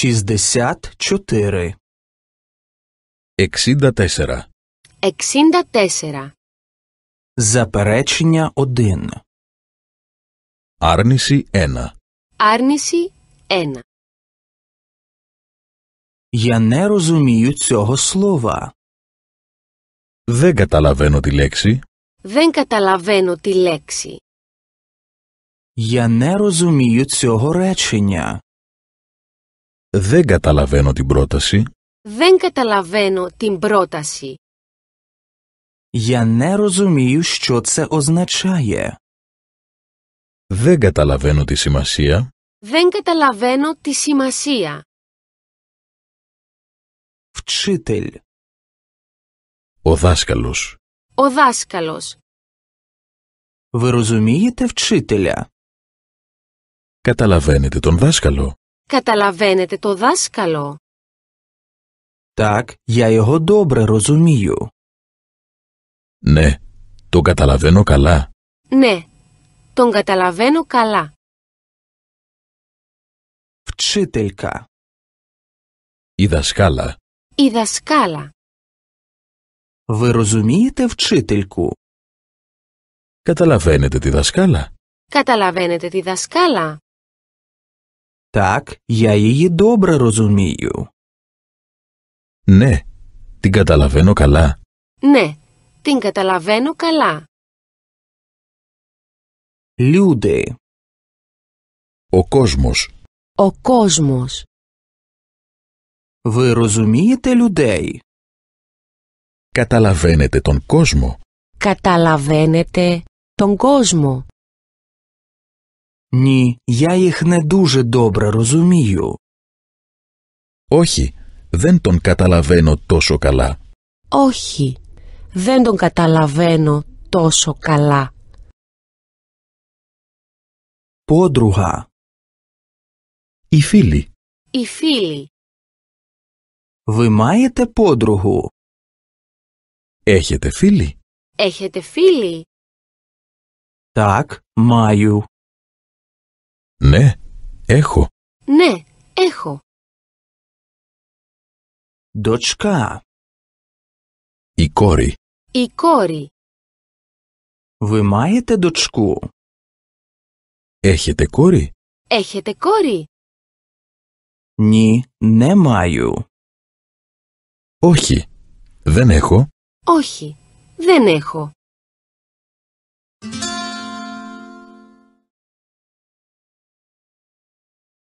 64. 64. 64. Заперечення 1. Άρνηση 1. Άρνηση 1. Я не розумію цього слова. Δεν καταλαβαίνω τη λέξη. Δεν καταλαβαίνω τη λέξη. Я не розумію цього речення. Δεν καταλαβαίνω την πρόταση. Δεν καταλαβαίνω την πρόταση. Я не розумію, що це означає. Δεν καταλαβαίνω τη σημασία. Δεν καταλαβαίνω τη σημασία. Вчитель. Ο δάσκαλος. Ο δάσκαλος. Ви розумієте вчителя? Καταλαβαίνετε τον δάσκαλο. Καταλαβαίνετε το δάσκαλο. Τακ, για εγώ ντόμπρε ροζουμίου. Ναι, το καταλαβαίνω καλά. Ναι, τον καταλαβαίνω καλά. Φτσίτελκα. Η δασκάλα. Η δασκάλα. Βε ροζουμίετε φτσίτελκου. Καταλαβαίνετε τη δασκάλα. Καταλαβαίνετε τη δασκάλα. Τακ, я її добре розумію. Ναι, την καταλαβαίνω καλά. Ναι, την καταλαβαίνω καλά. Люди. Ο κόσμος. Ο κόσμος. Ви розумієте Καταλαβαίνετε τον κόσμο. Καταλαβαίνετε τον κόσμο. Ні, я їх не дуже добре розумію. Όχι, δεν τον καταλαβαίνω τόσο καλά. Όχι, δεν τον καταλαβαίνω τόσο καλά. Πόντρουχα. Η φίλη. Η φίλη. Ви маєте Έχετε φίλη; Έχετε φίλη; Τακ μάιου. Ναι, έχω. Ναι, έχω. Δοτσκά. Η κόρη. Η κόρη. δοτσκού. Έχετε κόρη? Έχετε κόρη? νι, ναι, μάιου. Όχι, δεν έχω. Όχι, δεν έχω.